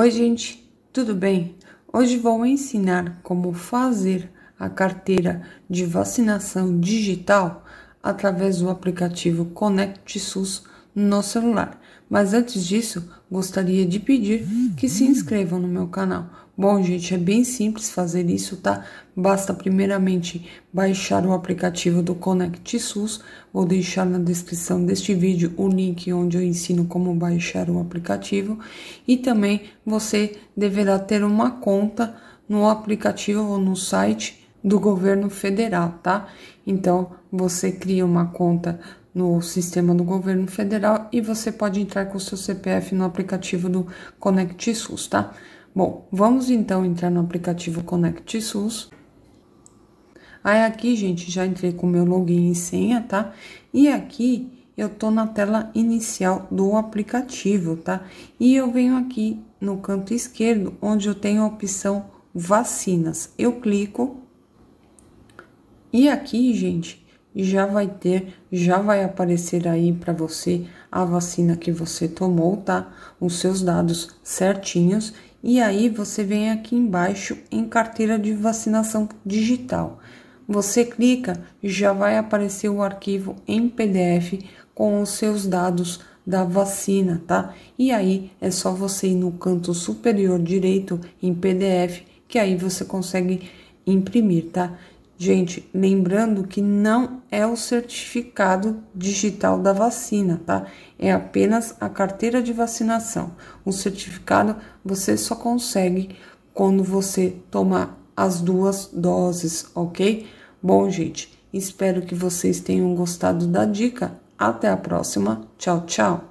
Oi, gente, tudo bem? Hoje vou ensinar como fazer a carteira de vacinação digital através do aplicativo Conect SUS no celular. Mas antes disso, gostaria de pedir que se inscrevam no meu canal. Bom, gente, é bem simples fazer isso, tá? Basta primeiramente baixar o aplicativo do Connect SUS. Vou deixar na descrição deste vídeo o link onde eu ensino como baixar o aplicativo. E também você deverá ter uma conta no aplicativo ou no site do governo federal, tá? Então, você cria uma conta no sistema do governo federal e você pode entrar com o seu CPF no aplicativo do Conect SUS, tá? Bom, vamos então entrar no aplicativo Conect SUS. Aí aqui, gente, já entrei com meu login e senha, tá? E aqui eu tô na tela inicial do aplicativo, tá? E eu venho aqui no canto esquerdo, onde eu tenho a opção vacinas. Eu clico. E aqui, gente, já vai ter, já vai aparecer aí para você a vacina que você tomou, tá? Os seus dados certinhos e aí você vem aqui embaixo em carteira de vacinação digital. Você clica, já vai aparecer o arquivo em PDF com os seus dados da vacina, tá? E aí é só você ir no canto superior direito em PDF, que aí você consegue imprimir, tá? Gente, lembrando que não é o certificado digital da vacina, tá? É apenas a carteira de vacinação. O certificado você só consegue quando você tomar as duas doses, ok? Bom, gente, espero que vocês tenham gostado da dica. Até a próxima. Tchau, tchau.